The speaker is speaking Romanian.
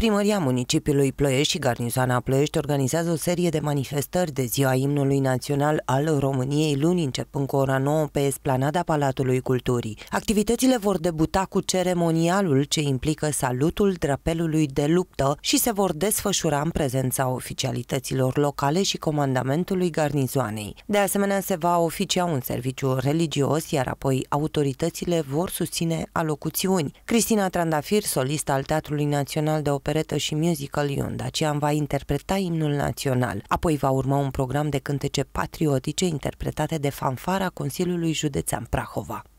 Primăria municipiului Ploiești și garnizoana Ploiești organizează o serie de manifestări de ziua imnului național al României luni începând cu ora 9 pe esplanada Palatului Culturii. Activitățile vor debuta cu ceremonialul ce implică salutul drapelului de luptă și se vor desfășura în prezența oficialităților locale și comandamentului garnizoanei. De asemenea, se va oficia un serviciu religios, iar apoi autoritățile vor susține alocuțiuni. Cristina Trandafir, solist al Teatrului Național de Operație, operetă și musical Ion, Dacian va interpreta imnul național. Apoi va urma un program de cântece patriotice interpretate de fanfara Consiliului Județean Prahova.